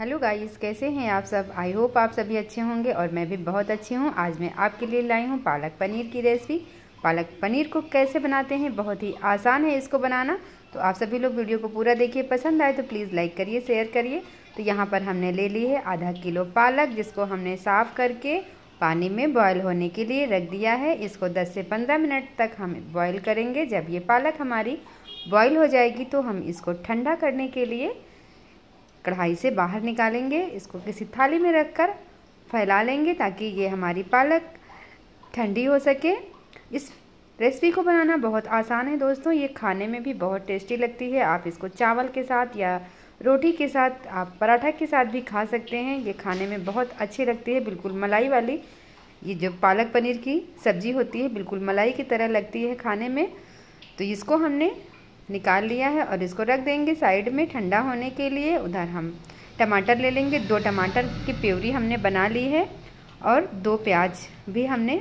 hello guys कैसे हैं आप सब आई होप आप सभी अच्छे होंगे और मैं भी बहुत अच्छी हूँ आज मैं आपके लिए लाई हूँ पालक पनीर की रेसिपी पालक पनीर को कैसे बनाते हैं बहुत ही आसान है इसको बनाना तो आप सभी लोग वीडियो को पूरा देखिए पसंद आए तो प्लीज़ लाइक करिए शेयर करिए तो यहाँ पर हमने ले ली है आधा किलो पालक जिसको हमने साफ़ करके पानी में बॉयल होने के लिए रख दिया है इसको दस से पंद्रह मिनट तक हम बॉयल करेंगे जब ये पालक हमारी बॉयल हो जाएगी तो हम इसको ठंडा करने के लिए कढ़ाई से बाहर निकालेंगे इसको किसी थाली में रख कर फैला लेंगे ताकि ये हमारी पालक ठंडी हो सके इस रेसिपी को बनाना बहुत आसान है दोस्तों ये खाने में भी बहुत टेस्टी लगती है आप इसको चावल के साथ या रोटी के साथ आप पराठा के साथ भी खा सकते हैं ये खाने में बहुत अच्छी लगती है बिल्कुल मलाई वाली ये जो पालक पनीर की सब्ज़ी होती है बिल्कुल मलाई की तरह लगती है खाने में तो इसको हमने निकाल लिया है और इसको रख देंगे साइड में ठंडा होने के लिए उधर हम टमाटर ले लेंगे दो टमाटर की प्योरी हमने बना ली है और दो प्याज भी हमने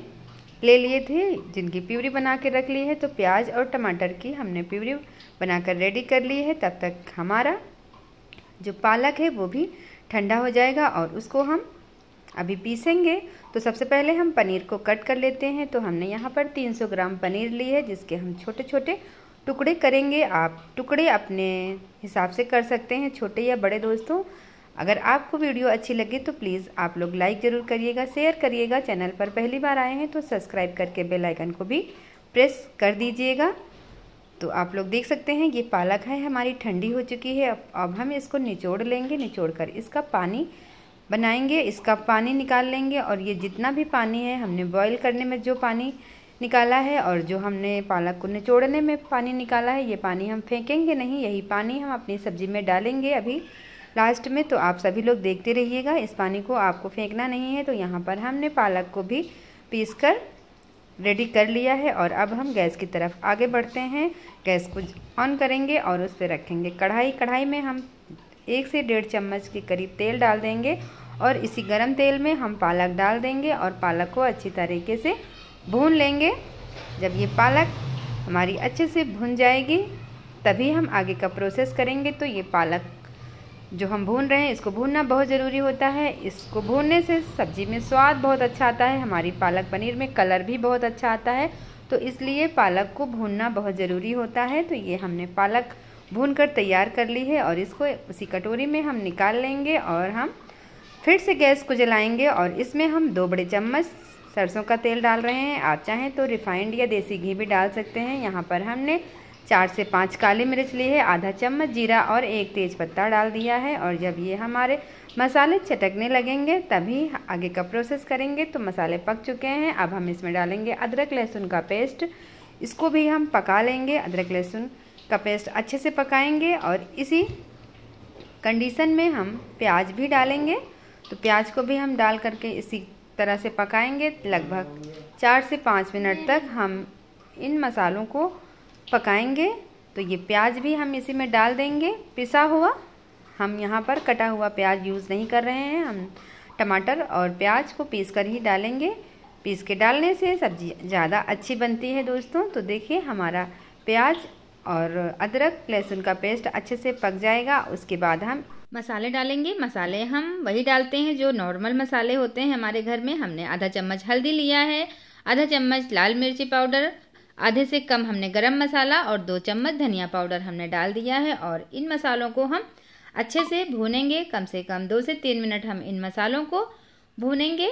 ले लिए थे जिनकी प्यूरी बना के रख ली है तो प्याज और टमाटर की हमने प्यूरी बनाकर रेडी कर ली है तब तक हमारा जो पालक है वो भी ठंडा हो जाएगा और उसको हम अभी पीसेंगे तो सबसे पहले हम पनीर को कट कर लेते हैं तो हमने यहाँ पर 300 ग्राम पनीर ली है जिसके हम छोटे छोटे टुकड़े करेंगे आप टुकड़े अपने हिसाब से कर सकते हैं छोटे या बड़े दोस्तों अगर आपको वीडियो अच्छी लगे तो प्लीज़ आप लोग लाइक ज़रूर करिएगा शेयर करिएगा चैनल पर पहली बार आए हैं तो सब्सक्राइब करके बेल आइकन को भी प्रेस कर दीजिएगा तो आप लोग देख सकते हैं ये पालक है हमारी ठंडी हो चुकी है अब अब हम इसको निचोड़ लेंगे निचोड़ कर इसका पानी बनाएंगे इसका पानी निकाल लेंगे और ये जितना भी पानी है हमने बॉईल करने में जो पानी निकाला है और जो हमने पालक को निचोड़ने में पानी निकाला है ये पानी हम फेंकेंगे नहीं यही पानी हम अपनी सब्ज़ी में डालेंगे अभी लास्ट में तो आप सभी लोग देखते रहिएगा इस पानी को आपको फेंकना नहीं है तो यहाँ पर हमने पालक को भी पीस कर रेडी कर लिया है और अब हम गैस की तरफ आगे बढ़ते हैं गैस को ऑन करेंगे और उस पर रखेंगे कढ़ाई कढ़ाई में हम एक से डेढ़ चम्मच के करीब तेल डाल देंगे और इसी गरम तेल में हम पालक डाल देंगे और पालक को अच्छी तरीके से भून लेंगे जब ये पालक हमारी अच्छे से भुन जाएगी तभी हम आगे का प्रोसेस करेंगे तो ये पालक जो हम भून रहे हैं इसको भूनना बहुत ज़रूरी होता है इसको भूनने से सब्ज़ी में स्वाद बहुत अच्छा आता है हमारी पालक पनीर में कलर भी बहुत अच्छा आता है तो इसलिए पालक को भूनना बहुत ज़रूरी होता है तो ये हमने पालक भून कर तैयार कर ली है और इसको उसी कटोरी में हम निकाल लेंगे और हम फिर से गैस को जलाएंगे और इसमें हम दो बड़े चम्मच सरसों का तेल डाल रहे हैं आप चाहें तो रिफाइंड या देसी घी भी डाल सकते हैं यहाँ पर हमने चार से पाँच काली मिर्च ली है आधा चम्मच जीरा और एक तेज पत्ता डाल दिया है और जब ये हमारे मसाले चटकने लगेंगे तभी आगे का प्रोसेस करेंगे तो मसाले पक चुके हैं अब हम इसमें डालेंगे अदरक लहसुन का पेस्ट इसको भी हम पका लेंगे अदरक लहसुन का पेस्ट अच्छे से पकाएंगे और इसी कंडीशन में हम प्याज भी डालेंगे तो प्याज को भी हम डाल करके इसी तरह से पकाएंगे लगभग चार से पाँच मिनट तक हम इन मसालों को पकाएंगे तो ये प्याज भी हम इसी में डाल देंगे पिसा हुआ हम यहाँ पर कटा हुआ प्याज यूज़ नहीं कर रहे हैं हम टमाटर और प्याज को पीस कर ही डालेंगे पीस के डालने से सब्ज़ी ज़्यादा अच्छी बनती है दोस्तों तो देखिए हमारा प्याज और अदरक लहसुन का पेस्ट अच्छे से पक जाएगा उसके बाद हम मसाले डालेंगे मसाले हम वही डालते हैं जो नॉर्मल मसाले होते हैं हमारे घर में हमने आधा चम्मच हल्दी लिया है आधा चम्मच लाल मिर्ची पाउडर आधे से कम हमने गरम मसाला और दो चम्मच धनिया पाउडर हमने डाल दिया है और इन मसालों को हम अच्छे से भूनेंगे कम से कम दो से तीन मिनट हम इन मसालों को भूनेंगे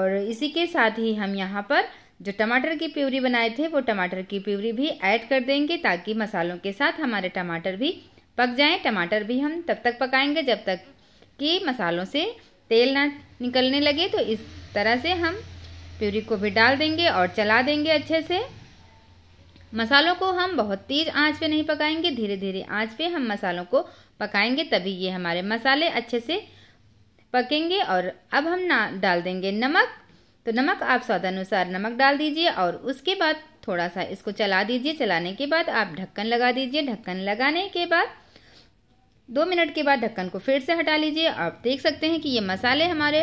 और इसी के साथ ही हम यहाँ पर जो टमाटर की प्यूरी बनाए थे वो टमाटर की प्यूरी भी ऐड कर देंगे ताकि मसालों के साथ हमारे टमाटर भी पक जाएं टमाटर भी हम तब तक पकाएंगे जब तक कि मसालों से तेल ना निकलने लगे तो इस तरह से हम प्यूरी को भी डाल देंगे और चला देंगे अच्छे से मसालों को हम बहुत तेज आंच पे नहीं पकाएंगे धीरे धीरे आंच पे हम मसालों को पकाएंगे तभी ये हमारे मसाले अच्छे से पकेंगे और अब हम ना डाल देंगे नमक तो नमक आप स्वादानुसार नमक डाल दीजिए और उसके बाद थोड़ा सा इसको चला दीजिए चलाने के बाद आप ढक्कन लगा दीजिए ढक्कन लगाने के बाद दो मिनट के बाद ढक्कन को फिर से हटा लीजिए आप देख सकते हैं कि ये मसाले हमारे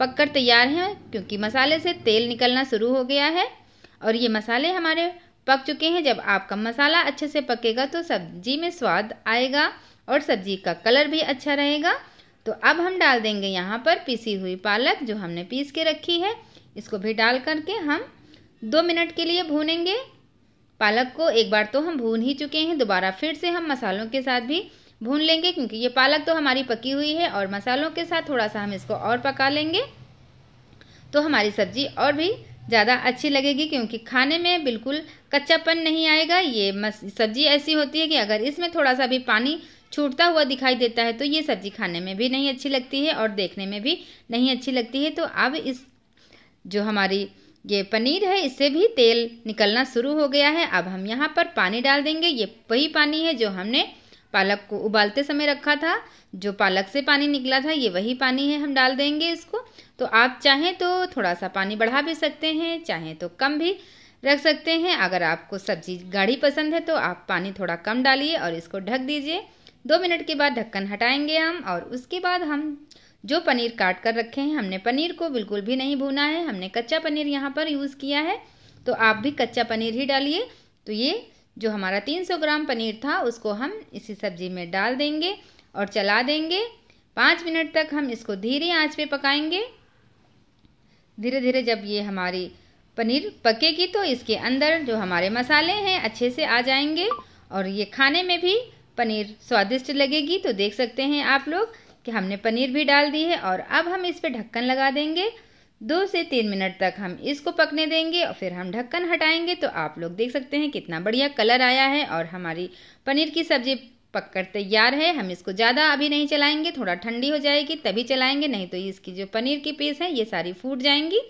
पककर तैयार हैं क्योंकि मसाले से तेल निकलना शुरू हो गया है और ये मसाले हमारे पक चुके हैं जब आपका मसाला अच्छे से पकेगा तो सब्जी में स्वाद आएगा और सब्जी का कलर भी अच्छा रहेगा तो अब हम डाल देंगे यहाँ पर पीसी हुई पालक जो हमने पीस के रखी है इसको भी डाल करके हम दो मिनट के लिए भूनेंगे पालक को एक बार तो हम भून ही चुके हैं दोबारा फिर से हम मसालों के साथ भी भून लेंगे क्योंकि ये पालक तो हमारी पकी हुई है और मसालों के साथ थोड़ा सा हम इसको और पका लेंगे तो हमारी सब्जी और भी ज़्यादा अच्छी लगेगी क्योंकि खाने में बिल्कुल कच्चापन नहीं आएगा ये सब्जी ऐसी होती है कि अगर इसमें थोड़ा सा भी पानी छूटता हुआ दिखाई देता है तो ये सब्जी खाने में भी नहीं अच्छी लगती है और देखने में भी नहीं अच्छी लगती है तो अब इस जो हमारी ये पनीर है इससे भी तेल निकलना शुरू हो गया है अब हम यहाँ पर पानी डाल देंगे ये वही पानी है जो हमने पालक को उबालते समय रखा था जो पालक से पानी निकला था ये वही पानी है हम डाल देंगे इसको तो आप चाहें तो थोड़ा सा पानी बढ़ा भी सकते हैं चाहें तो कम भी रख सकते हैं अगर आपको सब्जी गाढ़ी पसंद है तो आप पानी थोड़ा कम डालिए और इसको ढक दीजिए दो मिनट के बाद ढक्कन हटाएंगे हम और उसके बाद हम जो पनीर काट कर रखे हैं हमने पनीर को बिल्कुल भी नहीं भूना है हमने कच्चा पनीर यहाँ पर यूज़ किया है तो आप भी कच्चा पनीर ही डालिए तो ये जो हमारा 300 ग्राम पनीर था उसको हम इसी सब्जी में डाल देंगे और चला देंगे पाँच मिनट तक हम इसको धीरे आंच पे पकाएंगे धीरे धीरे जब ये हमारी पनीर पकेगी तो इसके अंदर जो हमारे मसाले हैं अच्छे से आ जाएंगे और ये खाने में भी पनीर स्वादिष्ट लगेगी तो देख सकते हैं आप लोग कि हमने पनीर भी डाल दी है और अब हम इस पर ढक्कन लगा देंगे दो से तीन मिनट तक हम इसको पकने देंगे और फिर हम ढक्कन हटाएंगे तो आप लोग देख सकते हैं कितना बढ़िया कलर आया है और हमारी पनीर की सब्जी पककर तैयार है हम इसको ज़्यादा अभी नहीं चलाएंगे थोड़ा ठंडी हो जाएगी तभी चलाएंगे नहीं तो इसकी जो पनीर की पीस है ये सारी फूट जाएंगी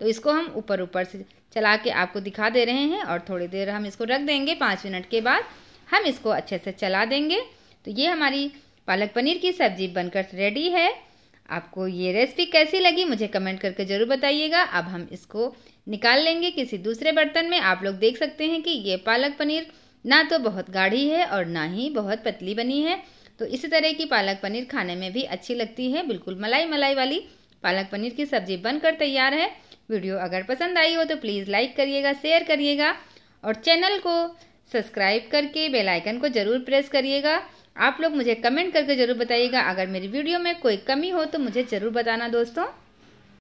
तो इसको हम ऊपर ऊपर से चला के आपको दिखा दे रहे हैं और थोड़ी देर हम इसको रख देंगे पाँच मिनट के बाद हम इसको अच्छे से चला देंगे तो ये हमारी पालक पनीर की सब्जी बनकर रेडी है आपको ये रेसिपी कैसी लगी मुझे कमेंट करके ज़रूर बताइएगा अब हम इसको निकाल लेंगे किसी दूसरे बर्तन में आप लोग देख सकते हैं कि ये पालक पनीर ना तो बहुत गाढ़ी है और ना ही बहुत पतली बनी है तो इसी तरह की पालक पनीर खाने में भी अच्छी लगती है बिल्कुल मलाई मलाई वाली पालक पनीर की सब्जी बनकर तैयार है वीडियो अगर पसंद आई हो तो प्लीज़ लाइक करिएगा शेयर करिएगा और चैनल को सब्सक्राइब करके बेल आइकन को ज़रूर प्रेस करिएगा आप लोग मुझे कमेंट करके ज़रूर बताइएगा अगर मेरी वीडियो में कोई कमी हो तो मुझे ज़रूर बताना दोस्तों